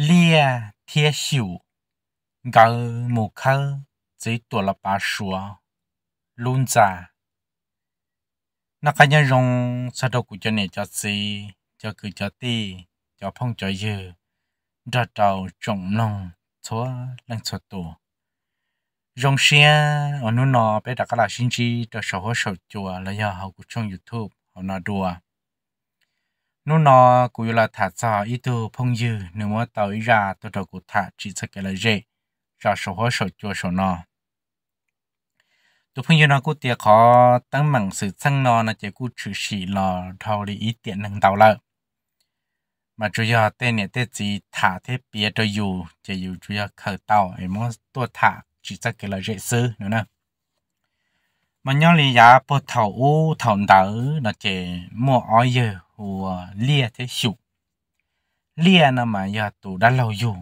เลี้ยเทียูิวกาหมูคาจีตัวละปาสัวลุนจานักยันรงสะดกุจเนจจซีจะคือจะตีจะพ่องจะยืดจะเจ้าจงนองชัวลังชัวตัวรงเชียนอนุนอไปดักกะลาชินจีจะชอบชอบจัวแล้วยาเฮากุช่องยูทูบเอานาดัว nó nó cũng là thả cho ít tu phong dư nếu mà tới ra tôi đầu cũng thả chỉ cho cái là dễ ra số hóa số cho số nó tôi phong dư nó cũng tiếc khó tăng mạng sự tăng nó là chỉ cũng chỉ chỉ là thâu đi ít tiền năng đầu lợi mà chủ yếu tên này tên gì thả thế bia cho dù chỉ dù chủ yếu khởi tàu ấy muốn tôi thả chỉ cho cái là dễ sư nữa nè mà nhau lý giá bộ thầu u thầu đỡ là chỉ mua ói dư hồ ờ, lia thế xỉu lia nó mà giờ tụ đã lâu dù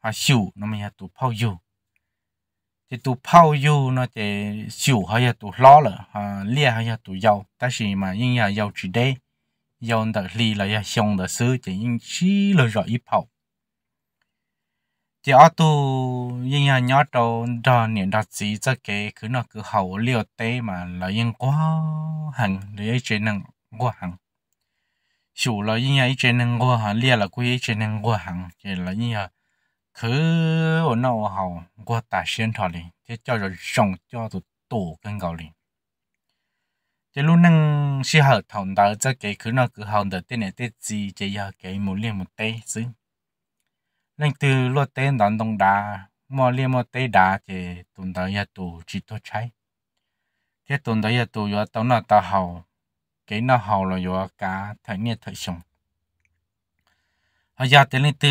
hoặc xỉu nó mà giờ tụ phao dù thì tụ phao dù nó thì xỉu hay giờ tụ lo là à, lia hay giờ tụ giàu ta chỉ mà nhưng giờ giàu chỉ đây giàu đợt lia là giờ xong đợt xứ chỉ nhưng chỉ là rõ ít phao thì ở tu nhưng nhà nhỏ trâu đó niệm đặt gì cho cái cứ nó cứ hậu liều tê mà là yên quá hẳn để chuyện năng quá hẳn chủ là như vậy trên năng ngô hàng lia là quý trên năng ngô hàng chỉ là như vậy cứ ở nào hầu qua tả xuyên thọ đi thế cho rồi sống cho tụ tụ cân cầu đi thế lúc năng xí hợp thòng đầu cho cái cứ nó cứ hòng được tên này tên gì chỉ giờ cái một liền một tê xứ nên từ lúc tên đón đông đá mò liền một tê đá thì tụm đầu ya tụ chỉ tốt trái thế tụm đầu ya tụ yo tao nó tao hầu cái nó hầu là do cá thay nhiệt thay sống họ giờ tới lên từ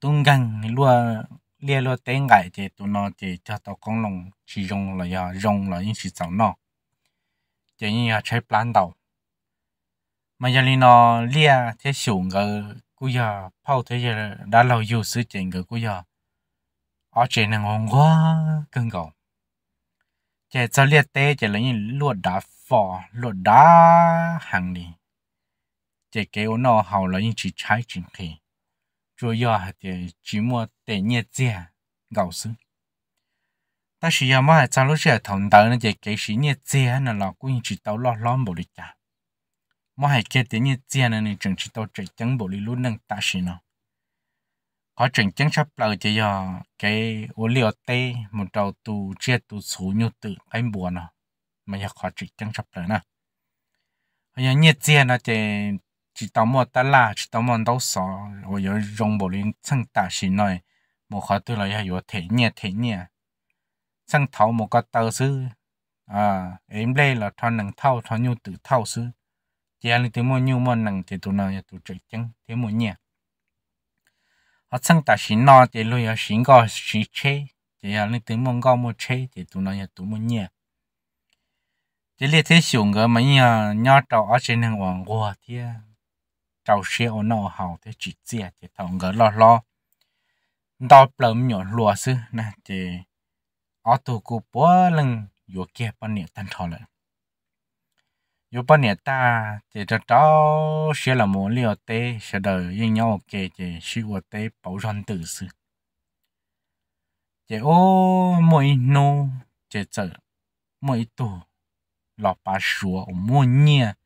tung gần lúa lia lúa tên gậy thì tụi nó thì cho tao con lồng chỉ dùng là do dùng là những sự sầu nó chỉ như là chơi plan đầu mà giờ này nó lia thế xuống cái cú giờ phao thế giờ đã lâu dù sự chuyện cái cú giờ ở trên này ngon quá cưng cầu chỉ cho lia tê chỉ là những lúa đá phò lột đá hàng đi chỉ kéo nó hầu là những chỉ trái chính chủ yếu là để chỉ mua để nhiệt dìa gạo sứ ta sử dụng mà sao lúc sẽ thằng tớ nó chỉ cái sử nhiệt dìa nó là cũng chỉ tao lo lo bộ đi cả mà hay cái tiền nhiệt dìa nó nên chẳng chỉ tao chỉ chẳng bộ đi luôn nâng ta sử nó có chẳng chẳng sắp lại chỉ giờ cái ô liu tê một đầu tù chia tù số nhiều tự anh buồn nó mà giờ khó chỉ chẳng sắp tới nè bây giờ nhiệt tiền nó chỉ chỉ tao mua ta là chỉ tao mua đâu sợ rồi giờ dùng bộ liên chân ta xin nói một khó tôi là giờ thể nhiệt thể nhiệt chân thấu một cái tờ sư à em đây là thằng nâng thâu thằng nhu tự thâu sư chỉ là tôi mua nhu mua nâng thì tôi nói tôi chỉ chẳng thế mua nhiệt họ chân ta xin nói thì lúc giờ xin gọi xin chế chỉ là tôi mua gọi mua chế thì tôi nói tôi mua nhiệt chỉ liệt thế xuống cái mấy nhà nhà ở trên hàng hoàng thì trâu xe ở nó thế chỉ chia chỉ thằng cái lo lo đào plum nhỏ lúa sư nè thì ở tù cụ bó lưng vô kia bên nhà tan thọ vô bên nhà ta thì cháu sẽ là muốn liều tê sẽ đời với nhau kề thì sự của tê bảo răn tự sư chỉ ô mỗi nô chỉ chở mỗi tù 老爸说我莫念，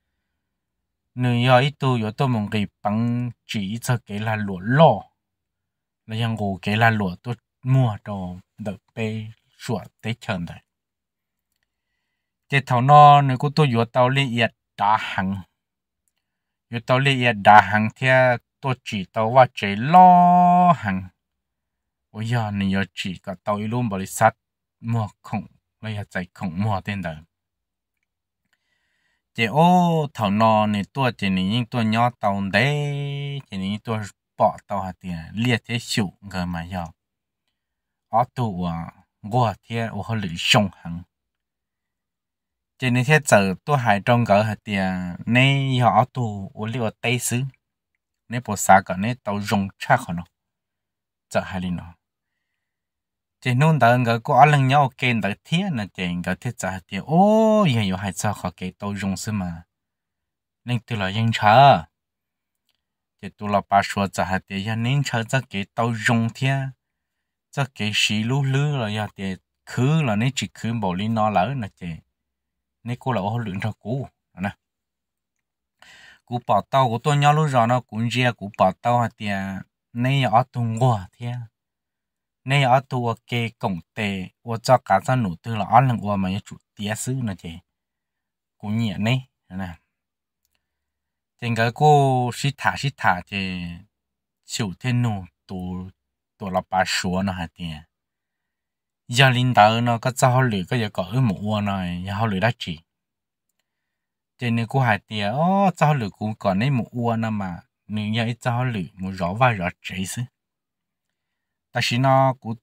你要一度要到门给帮只一次给他落落，那样我给他落都莫到的被说得强的。这头呢，你个都要到了一打行，要到了一打行天都知道我这老行，我要你要知个到一路没得杀莫空，我要再空莫点的。chị ô thảo nò này tua chị này những tua nhỏ tàu đấy chị này những tua bỏ tàu hạt tiền liệt thế chịu người mà giờ ở tù à gua thế ô hơi lử sông hằng chị này thế giờ tua hải trong gỡ hạt tiền nay họ ở tù ô liều tây xứ nay bộ xã cả nay tàu dùng cha khỏi nó giờ hải linh nó chị nôn tớ ngỡ có lần nhau kèn tớ thiết là chị ngỡ thiết trả thì ô giờ yêu hai sao họ kể đồ dùng xí mà nên tôi là nhân chờ chị tôi là ba số ra thì giờ nên chờ cho kể đồ dùng thiết cho kể xí lú lú là giờ thì khứ là nên chỉ khứ bảo lý nó lỡ là chị nên cô là ô lượng cho cũ nè cú bảo tàu của tôi nhau lúc rồi nó cũng ria cú bảo tàu thì à? nên ở tung quá thiên nay ở tu kê cổng tề ở cho cả dân nổ tư là ở lần ở mà chủ tía sư nữa chứ cũng nhẹ này nè trên cái cô sĩ thả sĩ thả thì chịu thiên nổ tụ tụ là bà số nó hả tiền giờ linh đạo nó có cho họ lười có giờ có ở một này giờ họ lười đã chỉ trên này cô hạt tiền ó cho họ lười cũng còn nên một uo nè mà nếu giờ cho họ lười một rõ vai rõ chảy xứ ta chỉ nó cú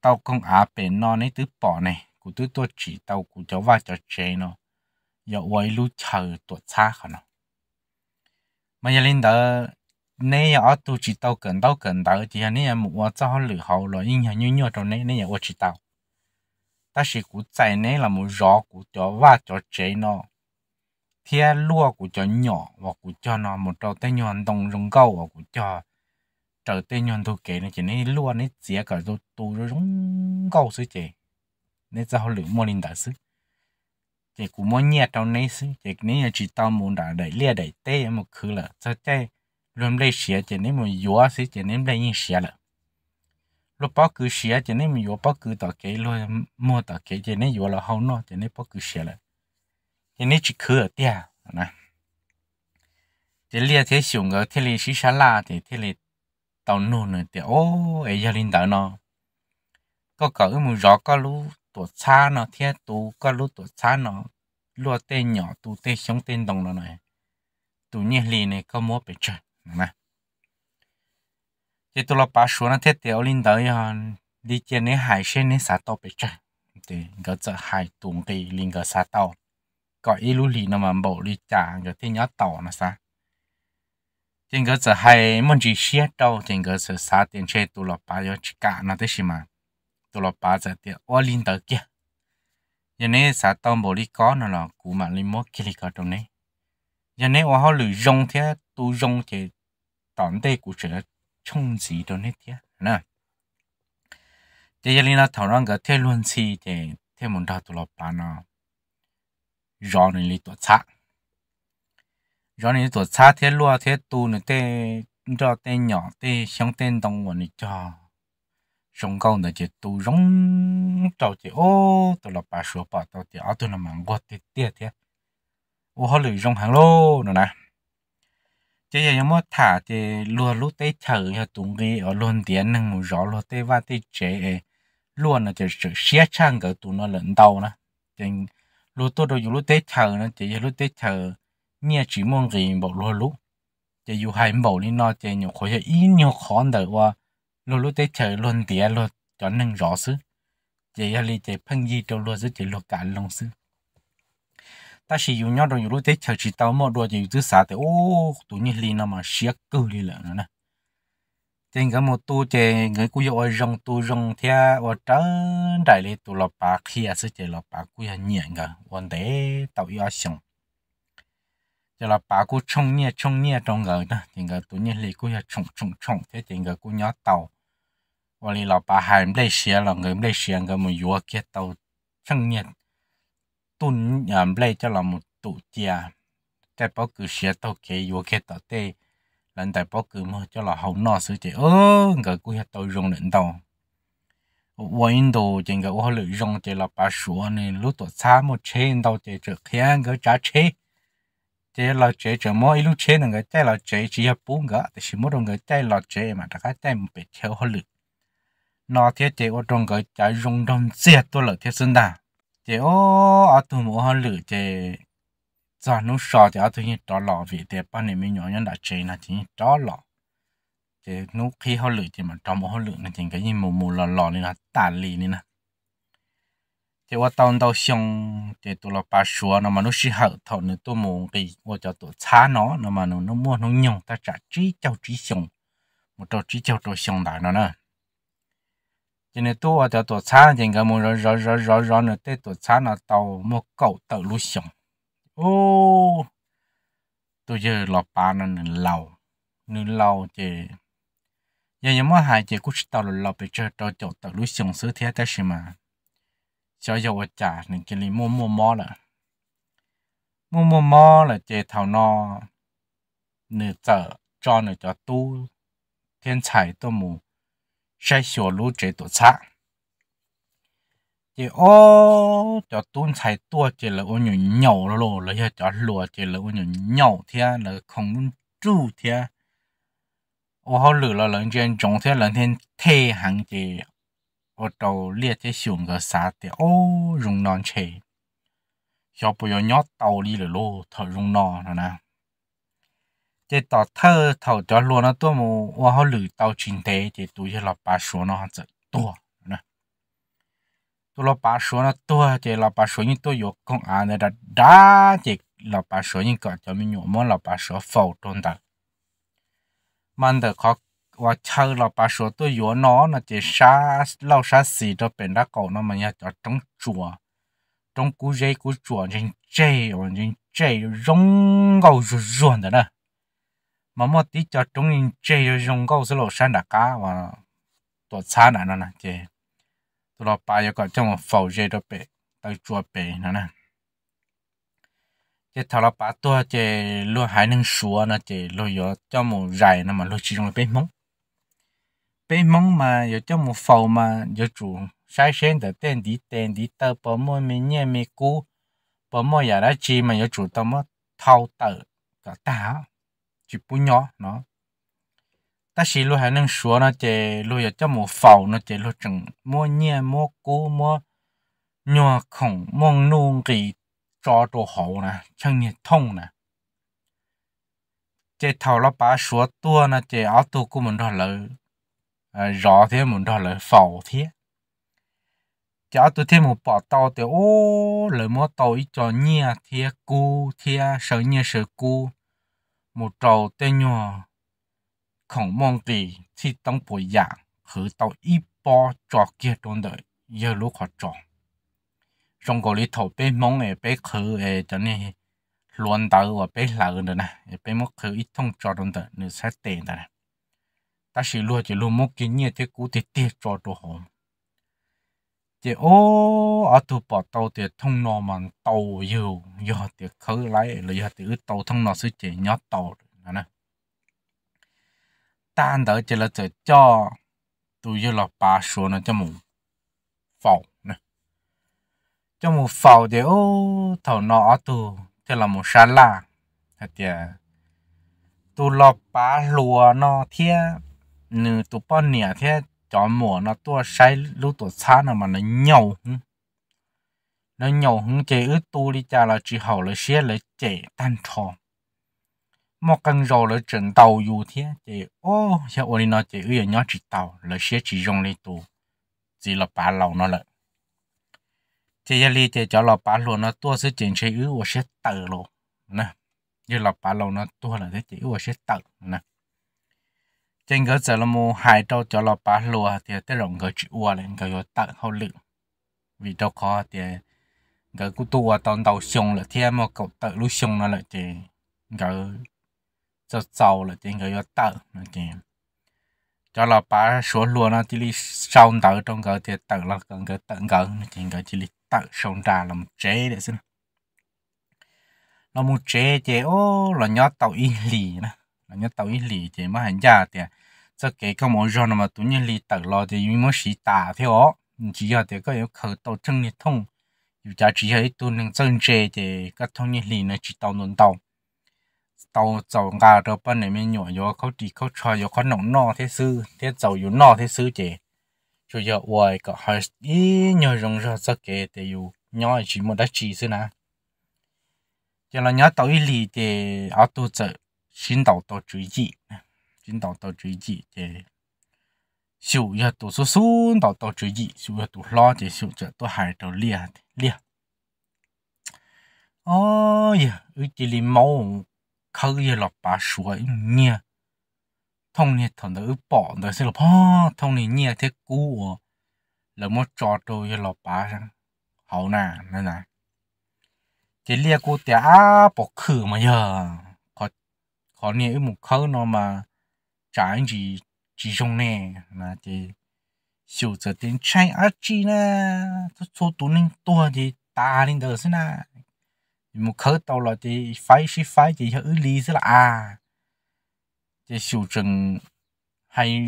tàu công á bể nó này bỏ này cú tứ tua chỉ tàu cú cháu vào cho chế nó yo quay lu chờ tuột xa khả nó mà giờ lên đó nãy giờ tu chỉ tàu cần tàu cần tàu thì anh em mua cho họ lửa hậu nhưng mà nhiều nhiều nãy nãy giờ chỉ tàu ta chỉ cú chạy nãy là một rõ cú cháu vào cho chế nó thì lúa của cho nhỏ và của cho nó một trâu tay nhọn đồng rồng câu và của cho trở tên nhân tôi kể này, chỉ nên luôn nên chia cả tu tu rồi rong câu sự chỉ nên họ lựa mua linh đại sự chỉ cũng mua nhẹ trong này sự chỉ nên chỉ tao muốn đã đẩy lia đẩy tê một khứ là cho chơi luôn lấy xía chỉ nên một yếu sự chỉ nên lấy những xía là lúc bao cứ xía chỉ nên một yếu bao cứ tao kể luôn mua tao kể chỉ nên yếu là hậu nó chỉ nên bao cứ xía là chỉ nên chỉ khứ ở tia nè chỉ lia thế xuống ở thế này xí xá la thì thế này tàu nô nữa tiệt ô ấy gia linh tàu nó có cỡ một rõ có lú tổ xa nó thế tu có lú tổ xa nó lúa tên nhỏ tu tên sống tên đồng nó này tu nhẹ lì này có mua bị chơi nè chỉ tu lo bà xuống nó thế tiệt linh tới hòn đi chơi nè hải sen nè sao tàu bị chơi thì có chợ hải tuồng thì linh có sao tàu có ít lú lì nó mà bộ đi trả cái tên nhỏ tàu nó sao tiền cái giờ hay muốn chỉ xé đâu tiền cái giờ sáu tiền chơi tụ lọ bà yo chỉ cả nó thế gì mà tụ lọ bà giờ tiền ô linh tới kia giờ này sáu tông bồ đi có nó là cú mà linh mốt kia đi có trong này giờ này ô họ lười dùng thế tu dùng thì tạm đây của chơi, trông gì trong này thế nè giờ giờ linh là thảo luận cái thế luận gì thì thế muốn đào tụ lọ bà nó rõ này lý tổ xác rồi này tổ xa thế lúa thế tu nữa thế cho tên nhỏ thế xong tên đồng của này cho rong câu nữa chỉ tu rong trâu chỉ ô tổ là bà sửa bà tôi chỉ ở tôi là mảng quạt tiệt tiệt thế ô họ lười rong hàng lô nữa nè chỉ giờ nhóm mất thả thì lúa lúa tê chờ cho tụng cái ở luôn tiền nâng một rõ lúa tê va tê chế luôn là chỉ sự xé chăng cái tụ nó lẫn đầu nè chỉ lúa tôi đâu dùng lúa tê chờ nữa, chỉ giờ lúa tê chờ เนี่ยจีมองกินบอกลัวลุจะอยู่หายบอกนี่นอเจอยู่ขอยอีนี่ขอนเดว่าลัวลุได้เจอลนเดียลัวจอนหนึ่งรอซื้อเจียลีเจพังยีตัวลัวซื้อเจลัวการลงซื้อ但是有鸟种有路在桥起到么多就有这啥的哦，多年里那么些狗里了呢。真个么多这个古要让多让天，我真在哩多了把黑也是这了把古要念个，问题都要想。cho là bà cô trông nhẹ trông nhẹ trong người đó thì người tụi nhẹ lì cô giờ trông trông trông thế thì người cô nhớ tàu và lì là bà hai em đây xe là người em đây xe người mà vừa kia tàu trông nhẹ tuần nhà em đây cho là một tụ chia tại bảo cứ xe tàu kia vừa kia tàu tê lần tại bảo cứ mà cho là hậu nọ sự chị ơ ngờ cô giờ tàu rong lệnh tàu วันดูจริงก็ว่าเลยรองเจลาปาชัวนี่รู้ตัวช้าหมดเชนเราเจอเจอแค่ก็จ้าเช chế lo chế cho mỗi ít lúc chế là người tay lo chế chỉ hợp bốn gỡ thì chỉ mỗi đồng người tay lo chế mà ta cái tay một bị thiếu hơn lực nó thế chế ô trong người chạy rung đồng xe tôi lợi thế sinh đà chế ô ở tù mũ hơn lực chế giờ nó sợ thì ở tù như đó lọ vì thế bao nhiêu mình nhỏ nhân đã chế là chỉ đó lọ chế nó khi hơn lực chế mà trong mũ hơn lực là chỉ cái gì mù mù lọ lọ nên là tàn lì nên là thì tôi tao đâu xong thì tôi là bà xua nó mà nó xí hậu thọ nữa tôi muốn cái tôi cho tôi xá nó nó mà nó nó mua nó nhung ta trả trí cháu trí xong một trò trí cháu trò xong đại nó nè cho tôi cho tôi xá thì cái muốn rõ rõ rõ rõ rõ nữa tới tôi xá nó tao mua cậu tao lúc xong ô tôi giờ là bà nó nên lâu nên lâu thì giờ nhưng mà hai chị tao là lâu bây giờ tao tao lúc xong sửa thế ta xí mà cho dầu ở chả nên cái lý mua mua mò là mua mua mò là chế thảo nó, nửa chợ cho nửa cho tu thiên tài tôi mù sẽ sửa lũ chế tổ xác chế ô cho tuôn tài tua chế là ô nhủ nhậu lô là cho cho lùa chế là ô nhủ nhậu thế là không luôn trụ thế ô họ lửa là lần trên trong thế lần thiên thế hàng chế 我都列在熊个啥的哦，容难吃。要不要鸟道理了咯？他容难了呢。这到头头条路那多么，我好绿到今天，这都些老板说那子多呢。都老板说那多，这老板说你都有公安的哒哒，这老板说你搞叫么鸟么？老板说否中的，慢的靠。ว่าเชื่อเราปลาชัวตัวยัวน้อนะเจชาเล่าชาสีจะเป็นรักเก่านะมันอยากจะต้องจัวต้องกูเจกูจัวจริงเจวันจริงเจรงเก่าจุจวนแต่นะมันมดที่จะต้องจริงเจรงเก่าสโลชันดักก้าว่าตัวช้าหนานั่นนะเจตัวเราปลาอยากจะมาฝ่าเจจะเป็นตัวจัวเป็นนะนะ这头了把多这落海能说呢，这落药叫么热呢嘛，落其中的被蒙。bé mong mà giờ cho một phẩu mà giờ chủ sai sen để tên đi tên đi tờ bỏ mua mình nhẹ mình cú bỏ mua giờ đã chi mà giờ chủ tao mất thâu tờ cả ta chỉ bù nhỏ nó ta chỉ luôn hay năng số nó chỉ luôn giờ cho một phẩu nó chỉ luôn chừng mua nhẹ mua cú mua nhỏ khổng mua nung kỳ cho đồ hậu nè chẳng nhiệt thông nè chế thầu nó bà số tua nó chế áo tu của mình đó Ờ, rõ thế một đó là phẩu thế cho tôi thêm một bọt to thì ô lời mua tàu ít cho nhia thế cu thế sợ nhia sợ cu một trầu tên nhỏ không mong kỳ thì tông bồi dạng khử tàu ít bỏ trò kia trong đời giờ lúc họ tròn trong cổ lý thổ bé mong ấy bé khử ấy cho nên luôn tàu và bé lợn rồi nè bé mất khử ít thông trò trong đời nữa sẽ tiền rồi nè ta chỉ lo chỉ luôn một cái nhiệt thế cũ thì tiệt cho đồ hồn thì ô ở tu bỏ tàu thì thông nó mà tàu nhiều giờ thì khứ lấy là giờ thì tàu thông nó sẽ chỉ nhót tàu nè tan đỡ chỉ là chỉ cho tôi giờ là ba số nó cho mù phẩu nè cho mù phẩu thì ô thầu nó ở tu thì là một sa la thì à, tôi lọp ba lùa nó thiệt nữ tụ bọn nè thế cho mùa nó tua sai lúc tua xa nó mà nó nhậu nó nhậu hứng ướt tu đi cha là chỉ hậu là xe là chế tan tròn một cần rồi là tàu dù thế chế ô xe ô đi nó ướt nhỏ chỉ tàu là xe chỉ dùng lấy tu chỉ là bà lầu nó lợi chế gia li cho là bà lầu nó tua sẽ chỉnh chế ướt và sẽ tự lộ nè như là bà lầu nó tua là thế chế ướt và sẽ tự nè trên cái giờ là mu hai đầu cho là ba lúa thì tới rộng cái chữ u lên cái rồi tặng hậu lượng vì đâu có thì cái cú tua tàu đầu xong là thêm một cậu tự lúc xong nó là thì cái cho sau là thì cái rồi tặng là thì cho là ba số lúa nó chỉ đi sau tàu trong cái thì tặng là cần cái tặng cái thì cái chỉ đi tặng xong ra làm chế để xin nó muốn chế chế ô là nhót tàu in lì nữa nhớ tàu ít lì thì mà hành giả à? thì cho cái cái món rồi mà tụi nhớ lì tàu lo thì vì muốn xí tả thế ó chỉ là thì có yếu khởi tàu chân nhiệt thông dù cha chỉ hay tụi nâng chân chê thì các thông nhớ lì nó chỉ tàu nôn tàu tàu tàu gà đâu bên này mình nhỏ yếu khâu đi khâu cho yếu khâu nồng nọ thế sư thế tàu yếu nọ thế sư chị chủ yếu ngoài có hai ít nhớ rong ra cho cái thì yếu nhỏ chỉ một đá chỉ sư nè cho là nhớ tàu ít lì thì ở tu chợ 新岛到追记，新岛到追记这修要读书书到到追记，修要读老这修这都还都厉害的厉害。哦呀，有这里毛可以了把说你，通你通到宝的是了吧？通你你这古我，那么抓住一老把上，好难难难。这列古的阿不去嘛呀？khó nè một khâu nó mà trả anh gì chỉ dùng nè là thì sửa giờ đến chạy ác chi nè số tụ nên tua thì ta nên được xin nè một khâu tàu là thì phải xí phải thì hữu lý rất là à thì sửa chừng hay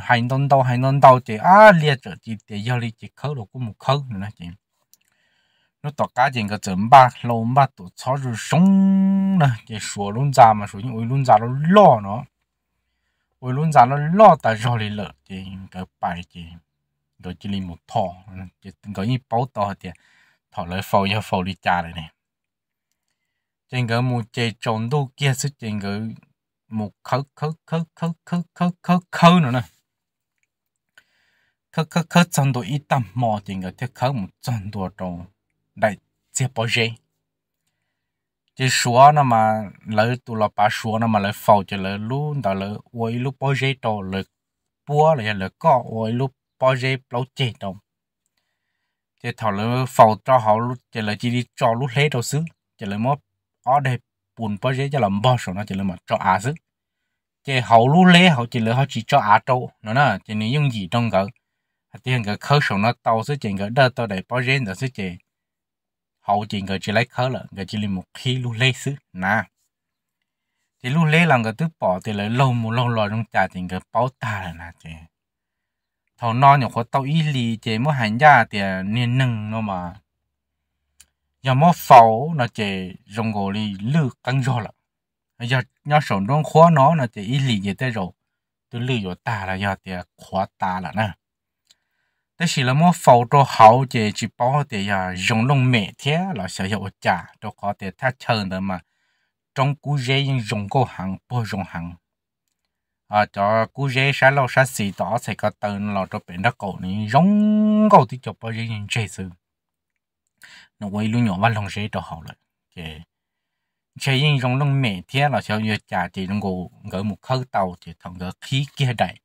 hay non đâu hay non đâu thì à liệt rồi thì để giao lý thì khâu được cũng một khâu nữa nè chị nó tỏ cá cái chấm ba lâu ba tổ chó rồi sống cái số luôn già mà số những ôi luôn già nó lo nó ôi luôn già nó lo tại do lý lợ thì cái bài thì rồi chỉ lấy một thọ chỉ có những bao to thì thọ lấy phâu cho phâu này này cái một chế trộn đồ kia sức trên cái một khớ khớ khớ khớ khớ khớ khớ khớ nữa nè khớ khớ khớ trong ít tầm mò trên cái thiết khớ một đại chế bỏ dê chỉ số nó mà lỡ tụ là bà số nó mà lỡ phao cho lỡ luôn đó lỡ ôi lúc bỏ dê đó lỡ búa lỡ lỡ có ôi lúc bỏ dê lâu chế đó chỉ thảo lỡ phao cho họ lúc chỉ lỡ chỉ đi cho lúc hết đâu xứ chỉ lỡ mất ở đây buồn bỏ dê cho làm bao số nó chỉ lỡ mà cho à xứ chỉ hậu lúc lé hậu chỉ lỡ họ chỉ cho à trâu nó nè chỉ nếu dùng gì trong cái tiền cái khâu số nó tàu xứ chỉ cái đó tao để bỏ dê đó xứ chỉ hậu chỉ người chỉ lấy khớ là người chỉ lấy một khi lu lê xứ nà thì lu lê là người tứ bỏ thì lấy lâu một lâu rồi trong trà thì người báo ta là nà chị thầu non nhỏ có tao ý lì chị mới hành ra thì niên nâng nó mà giờ mới phẫu nó chị dùng gò lì lư căng rồi là giờ nhỏ sổn trong khóa nó nó chị ý lì gì tới rồi tôi lư rồi ta là giờ thì khóa ta là nè 但是了么佛着好些只包的呀，用弄每天了小小家都好的，他成的嘛，trong à, cú rễ dùng cô hàng bố dùng hàng à cho cú rễ sáng lâu sáng xì đó sẽ có tên là cho bên đó cổ này giống cổ thì cho bao rễ nhìn chơi sự nó quay luôn nhỏ và lòng rễ cho họ lại kì chơi nhìn dùng lòng mẹ thế là sao giờ trả thì nó ngủ gỡ một khẩu tàu thì thằng gỡ khí kia đại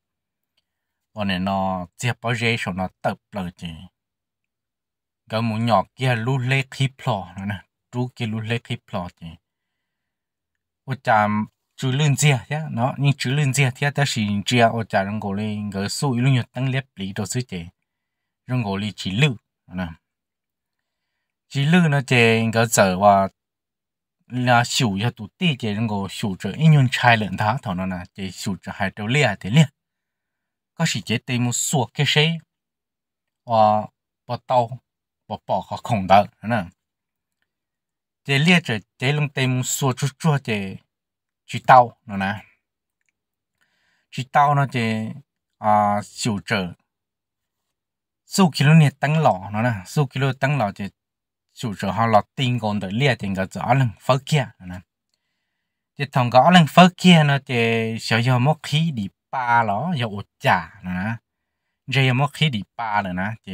còn này nó chia bao giờ cho nó tập lại chứ cái mũ nhỏ kia lú lê khí plò nữa nè chú kia lú lê khí plò chứ ô chà chú lên chia thế nó nhưng chú lên chia thế ta chỉ chia ô chà rong gò lên cái số ít luôn nhiều tăng lép lý đồ sứ chứ rong gò lên chỉ lư nè chỉ lư nó chè cái giờ và là xỉu cho tụt tì chè rong gò xỉu cho ít nhân trai lợn thá thằng nó nè chè xỉu cho hai trâu lia à, thế liền có sĩ chế tìm một số cái xe và bắt đầu bắt bỏ khó khổng đó nè chế lia chế chế lông tìm một số chút chút chế chú tàu nữa nè chú tàu nó chế à sưu siêu sưu số kilo nè tăng lọ nó nè sưu số kilo tăng lọ chế sưu sở họ lọt tin còn tới lia tiền cái rõ lần phớt kia nè thì thằng gõ lần phớt kia nó thì sợ do mất khí đi ปลาหรออย่าอดจ่านะเรียมคิดดีปลาเลยนะเจ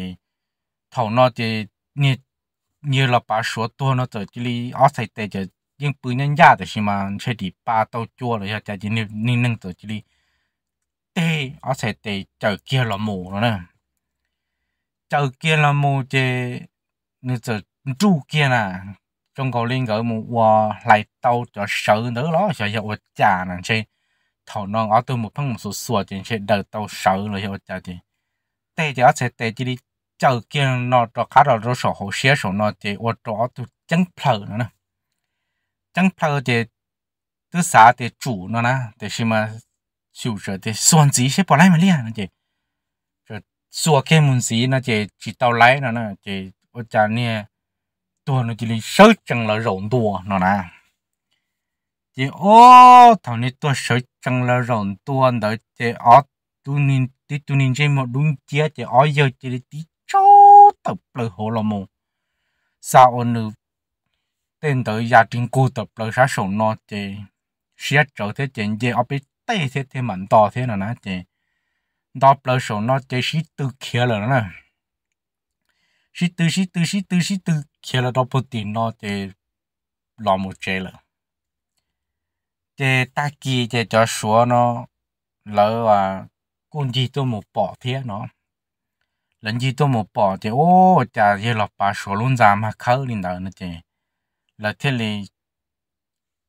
ถอนนอเจเนี่ยเนี่ยเราปลาสัวตัวเนาะเจจิลีออใส่แต่จะยังปืนยันยาแต่ชิมันใช่ดีปลาเต้าจั่วเลยจะจินี่นี่นึ่งเจจิลีเตออใส่แต่เจเกียร์ละโมแล้วนะเจเกียร์ละโมเจเนี่ยเจจู่เกียร์น่ะ trong cầu liên gọi một hòa lại tàu cho sợ nữa đó sợ giờ trả nè chơi ถอนองเอาตัวมุพังสุสวดจนเช่เดินเตาเสือเลยใช่ไจ๊เจีแตจะเอาเจตจีดีเจอเกียงนอตคาเราเรสอหเสียสอนอจเว่ตัวตัจังเพลินนะจังเพลเจตัวสาเตจูนะนะเตชิไหมชิวเจอตส่วนจีเชปลไรมาเลียกนะจจะสวนเคมุนสีนะจีจีเตาไล่นะนะจีว่าจาเนี่ยตัวนะจีเลเสิรจังละหลงตัวนะนะ chị ô thằng này tôi sợ chẳng là rộng tôi đợi chị ó tu nín tí tu nín chơi một đúng chia chị ó giờ chị đi tí chó tập lời hồ là mù sao ôn nữ tên tới gia đình cô tập lời sát sổ nó chị sẽ trở thế chuyện gì ở bên tây thế thế mạnh to thế nào nè chị đó lời sổ nó chị sĩ tư kia là nè sĩ tư sĩ tư sĩ tư sĩ tư kia là đó bất tiền nó chị lo một chơi là cho số nó, à, 这大鸡这叫说呢，老啊，公鸡都没保贴呢，人鸡都没保贴哦，家这老把说龙咱嘛口领导那这，老天里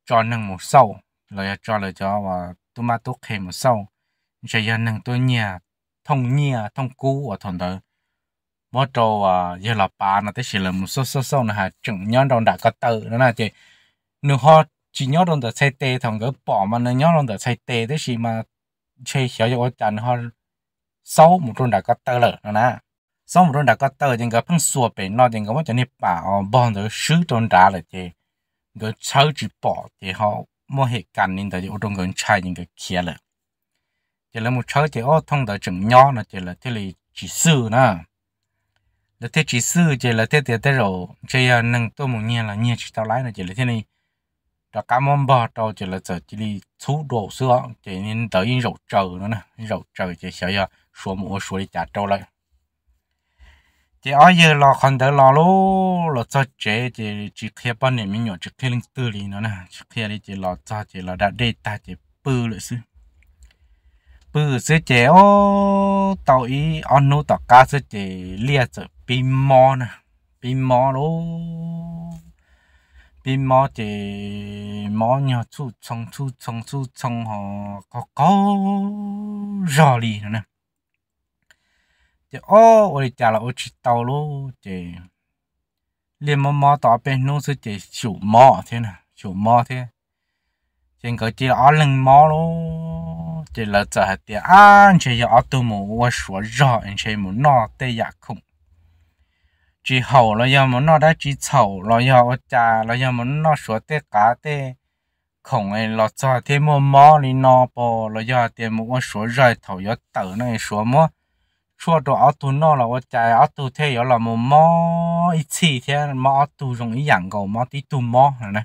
cho nâng một sâu lời cho lời cho và tôi mà tôi khen một sâu sẽ giờ nâng tôi nhà thông nhà thông cú ở thằng đó mỗi trâu à giờ là bà nó tới là một số số số nó hạt chừng nhon đồng đã có tự đó là chị nửa họ chỉ nhớ rằng là xây tế thằng cái bỏ mà nó nhớ rằng là xây tế thế gì mà chơi hiểu cho chân họ sau một rồi đã có tờ rồi, nó nè sau một rồi đã có tờ thì cái phân xua bể nó thì cái mà cho nên bảo bọn rồi sứ trong ra rồi, thế cái chơi chỉ bỏ thì họ mua hết cành nên tại vì trong cái chai những cái kia rồi, chỉ là một chơi thì ô thông tới chừng nhớ là chỉ là thế là chỉ sư nè là thế chỉ sư chỉ là thế thế thế rồi chơi là nâng tôi một nhiên là nhiên chỉ tao lái là chỉ là thế này cho cá mắm bò cho chỉ là giờ chỉ đi chú đồ xưa chỉ nên tới những rượu trầu nữa nè rượu trầu chỉ sợ giờ số mùa số đi trả trâu lại chỉ ở giờ lo còn tới lo lố lo cho chế chỉ chỉ khi bao nhiêu mình nhỏ chỉ khi linh tư lý nữa nè chỉ khi đi chỉ lo cho chỉ lo đã để ta chỉ bự lại xứ bự xứ chế ô tàu ý ăn nô tàu cá xứ chế lia chỉ pin mò nè pin mò luôn đi mò thì mò nhỏ chú trông chú trông chú trông họ có có rõ lì nữa nè thì ô ôi chả là ôi chỉ tàu luôn thì liền mò mò tỏ bên nó sẽ chỉ chủ mò thế nè chủ mò thế trên cái chỉ là ở lưng mò luôn chỉ là giờ thì anh chỉ là ở tù mù và sửa rõ anh chỉ muốn nó tây giả dạ khủng chỉ hậu là do muốn nó đã chỉ chậu là do ở cha là do muốn nó sửa tê cá tê không ấy là cho thế mua mò đi nó bò là do tiền mua số rời thầu do tử này sửa mua số đồ áo tu nó là ở cha áo tu thế đó là mua mò ít chi thế mò áo tu dùng ý dạng cầu mò tí tu mò này này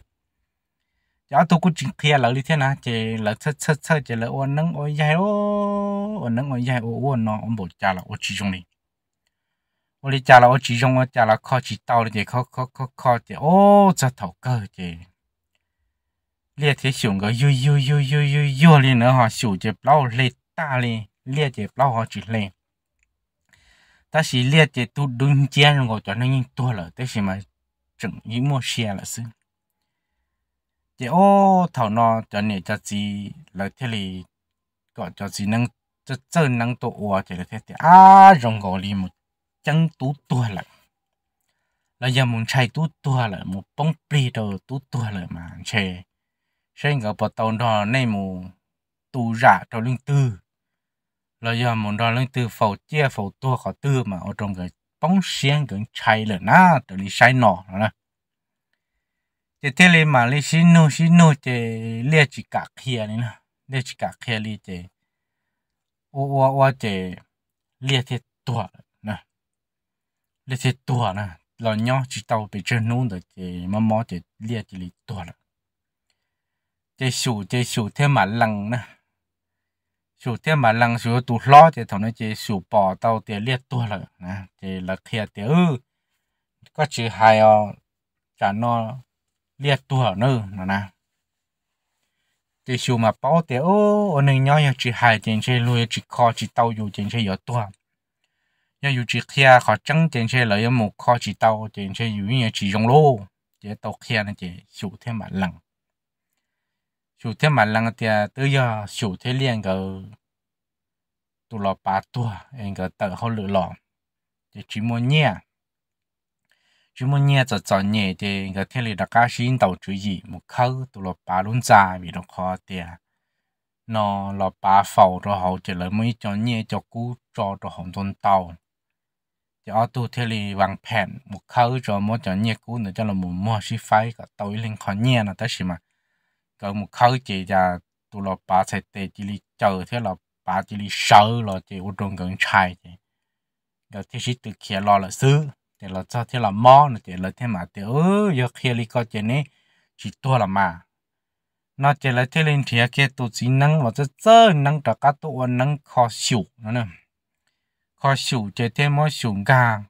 áo tu cũng chỉ kia là đi thế nào chỉ là chất chất chất chỉ là ôn nắng ôi dài ô ôn nắng ôi dài ô ôn nó ôn bộ cha là ôn chỉ dùng đi 我哋家啦，我只用我家啦，靠只刀嘅，靠靠靠靠嘅，哦，只頭哥嘅，你睇上個又又又又又又咧，呢下小隻老咧大咧，呢隻老下只咧，但是呢隻都中間我轉到人多了，但是嘛，整一莫些了是，嘅哦，頭呢，就你就只嚟睇你，個就只能就真能多話嘅，睇睇啊，用個你冇。chẳng tú tua lại là giờ muốn chạy tú tua lại một bóng bì đồ tú tua lại mà chè xem gặp bọn tàu đò nay mù tu giả cho lương tư là giờ muốn đò lương tư phẩu chia phẩu tua khỏi tư mà ở trong cái bóng xiên cái chạy lại na rồi đi sai nọ nữa thì thế này mà lấy xin nô xin nô thì lia chỉ cả kia này nè lia chỉ cả kia li thì ô ô ô thì lia thế tua lê thế tua nè là nhau chỉ tàu bị trên nôn rồi thì mà mò thì lia chỉ lì tua là chế sủ chế sủ thêm mà lăng nè sủ thêm mà lăng sủ tụ lo thì thằng nó chế sủ bỏ tàu thì lia tua là nè thì là kia thì ư có chỉ hai ở chả nó lia tua nữa nè nè thì sủ mà bỏ thì ô ở nơi nhau chỉ hai trên trên lui chỉ kho chỉ tàu dù trên trên giờ tua 要有只 kia họ chân tiền xe lại một kho chỉ tàu tiền xe dụ như chỉ dùng lô chỉ tàu kia này chỉ sủ thêm mà lằng sủ thêm mà lằng thì tới giờ sủ thế liền cái tụ ba tua anh cái họ lựa lọ chỉ chỉ mua chỉ mua nhẹ cho cho nhẹ thì cái thế này là cá xin tàu chữ gì một khâu tụ ba luôn già vì nó khó tiền nó là ba phẩu rồi họ chỉ lấy mấy cho nhẹ cho cú cho cho hồng tuần tàu จะเอาตัวเทลีวางแผนมุกเข้าจะมจะเนี่ยกูเนี่ยจะเราหมุนมัวชิไฟก็ตัวเล่นขอเนี่ยนะแต่ใช่ไหมก็มุกเข้าเจจะตัวเราปาใส่เตจิลีเจอเท่าเราปาจิลิเชือเราเจอุดมกันช่ยเจก็ที่ชิตุเขียรอเราซื้อแต่เราจะที่เรามอนะเจเราที่มาเี๋เออยากเขียลีก็เจนี่ชิตัวละมานอกจากเราที่เล่นเทียเกตัวสีนังเราจะเจอหนังตะกัตัวนังคอสิวนั่นเอง họ sủ chế thêm mối sủ gang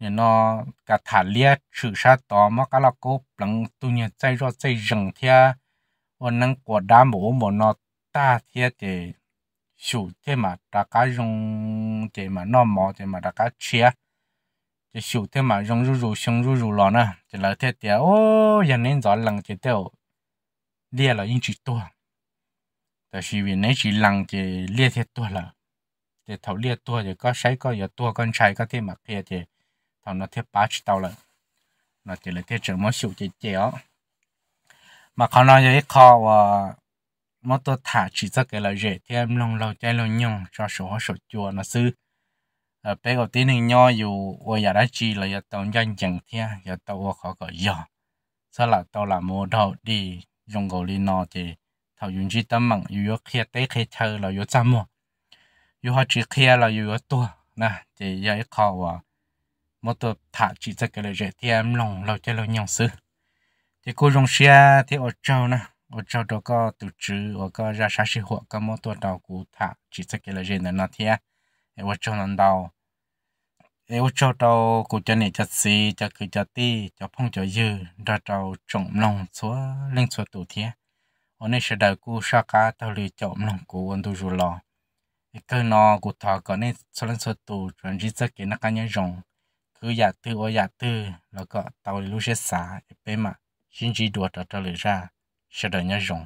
nên nó cả thả lia trừ sa đó mà cả là cố bằng tu nhiên chạy rồi chạy rừng thia và nâng của đá mổ mà nó ta thia để sủ thế mà đã cả dùng thế mà nó mỏ thế mà đã cả chia thì sủ thế mà dùng rú rú xuống rú rú lò nè thì là thế thì ô giờ nên rõ lần thì tiêu lia là những chỉ tua แต่ชีวิตในชีลังจะเลียเทตัวละ thì thầu lia tua thì có sấy có giờ tua con trai có thêm mặt kia thì thầu nó thiết bát tàu lại nó chỉ là thiết trở món sụt chỉ chéo mà khó nói với khó và ờ, mà tôi thả chỉ ra cái là rẻ thì em lòng lâu chơi lâu nhung cho số hóa số chùa nó sư ở bên có tí nên nho dù ở giờ đã chỉ là giờ tàu nhanh chẳng thia giờ tàu khó có giờ sau là tàu là mua đầu đi dùng gầu đi nọ thì thầu dùng chỉ tâm mạng dù có kia tế kia chơi là dù chăm mua na, 有好几天了，又要多，那这要一考啊，么多他只这个了热点弄了这了样子，这各种事啊，这澳洲呢，澳洲这个组织，我个热啥时候，个么多照顾他只这个了热的那天，澳洲难道？nếu cho đâu cụ cho này cho xí cho cứ cho ti cho phong cho dư ra đâu trộm lòng xóa lên xóa tủ thế ở nơi sẽ đời cụ sa cá tao lì trộm lòng cụ ăn tu rù lò เกินอ กูทอก็นี่ชลนสตูจวนจิตสกินนักการยงงคืออยากตื้ออยากตื้อแล้วก็เตาลูเชสาเป็นมาชินจีดวดตัดเลยจ้าเสดยงง